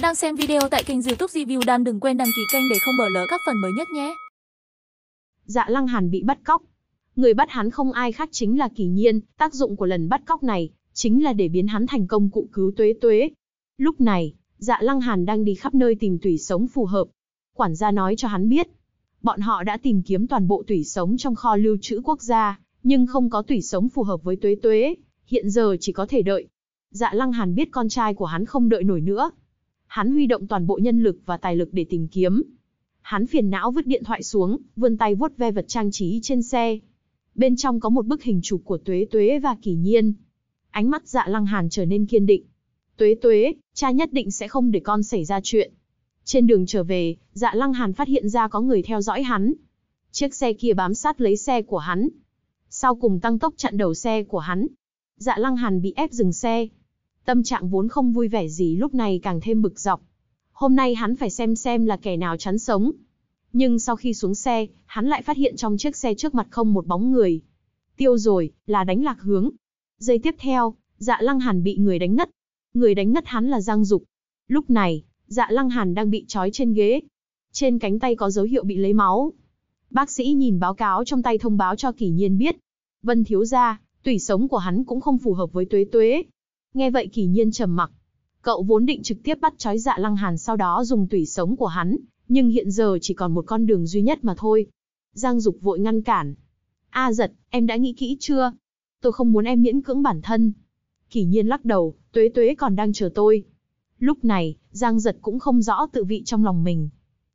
bạn đang xem video tại kênh youtube Review Đan đừng quên đăng ký kênh để không bỏ lỡ các phần mới nhất nhé. Dạ Lăng Hàn bị bắt cóc. Người bắt hắn không ai khác chính là Kỳ Nhiên, tác dụng của lần bắt cóc này chính là để biến hắn thành công cụ cứu tuế tuế. Lúc này, Dạ Lăng Hàn đang đi khắp nơi tìm tủy sống phù hợp. Quản gia nói cho hắn biết, bọn họ đã tìm kiếm toàn bộ tủy sống trong kho lưu trữ quốc gia, nhưng không có tủy sống phù hợp với tuế tuế, hiện giờ chỉ có thể đợi. Dạ Lăng Hàn biết con trai của hắn không đợi nổi nữa, hắn huy động toàn bộ nhân lực và tài lực để tìm kiếm. Hắn phiền não vứt điện thoại xuống, vươn tay vuốt ve vật trang trí trên xe. Bên trong có một bức hình chụp của Tuế Tuế và Kỳ Nhiên. Ánh mắt dạ lăng hàn trở nên kiên định. Tuế Tuế, cha nhất định sẽ không để con xảy ra chuyện. Trên đường trở về, dạ lăng hàn phát hiện ra có người theo dõi hắn. Chiếc xe kia bám sát lấy xe của hắn. Sau cùng tăng tốc chặn đầu xe của hắn. Dạ lăng hàn bị ép dừng xe, Tâm trạng vốn không vui vẻ gì lúc này càng thêm bực dọc. Hôm nay hắn phải xem xem là kẻ nào chắn sống. Nhưng sau khi xuống xe, hắn lại phát hiện trong chiếc xe trước mặt không một bóng người. Tiêu rồi, là đánh lạc hướng. Giây tiếp theo, dạ lăng hàn bị người đánh ngất. Người đánh ngất hắn là Giang Dục. Lúc này, dạ lăng hàn đang bị trói trên ghế. Trên cánh tay có dấu hiệu bị lấy máu. Bác sĩ nhìn báo cáo trong tay thông báo cho kỷ nhiên biết. Vân thiếu gia, tủy sống của hắn cũng không phù hợp với tuế tuế. Nghe vậy kỳ nhiên trầm mặc. Cậu vốn định trực tiếp bắt trói dạ lăng hàn sau đó dùng tủy sống của hắn, nhưng hiện giờ chỉ còn một con đường duy nhất mà thôi. Giang Dục vội ngăn cản. A à giật, em đã nghĩ kỹ chưa? Tôi không muốn em miễn cưỡng bản thân. Kỳ nhiên lắc đầu, tuế tuế còn đang chờ tôi. Lúc này, Giang giật cũng không rõ tự vị trong lòng mình.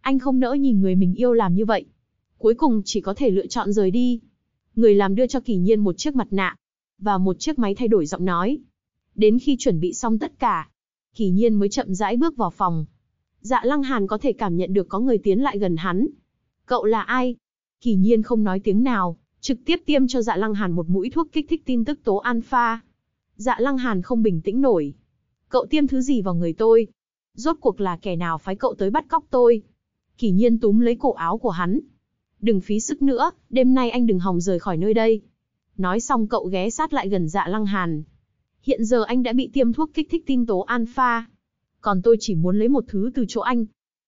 Anh không nỡ nhìn người mình yêu làm như vậy. Cuối cùng chỉ có thể lựa chọn rời đi. Người làm đưa cho kỳ nhiên một chiếc mặt nạ. Và một chiếc máy thay đổi giọng nói đến khi chuẩn bị xong tất cả, Kỳ Nhiên mới chậm rãi bước vào phòng. Dạ Lăng Hàn có thể cảm nhận được có người tiến lại gần hắn. Cậu là ai? Kỳ Nhiên không nói tiếng nào, trực tiếp tiêm cho Dạ Lăng Hàn một mũi thuốc kích thích tin tức tố alpha. Dạ Lăng Hàn không bình tĩnh nổi. Cậu tiêm thứ gì vào người tôi? Rốt cuộc là kẻ nào phái cậu tới bắt cóc tôi? Kỳ Nhiên túm lấy cổ áo của hắn. Đừng phí sức nữa, đêm nay anh đừng hòng rời khỏi nơi đây. Nói xong cậu ghé sát lại gần Dạ Lăng Hàn, Hiện giờ anh đã bị tiêm thuốc kích thích tin tố alpha. Còn tôi chỉ muốn lấy một thứ từ chỗ anh.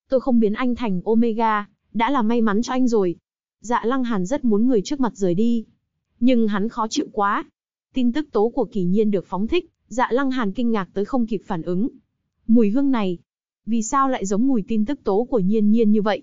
Tôi không biến anh thành omega, đã là may mắn cho anh rồi. Dạ lăng hàn rất muốn người trước mặt rời đi. Nhưng hắn khó chịu quá. Tin tức tố của kỳ nhiên được phóng thích, dạ lăng hàn kinh ngạc tới không kịp phản ứng. Mùi hương này, vì sao lại giống mùi tin tức tố của nhiên nhiên như vậy?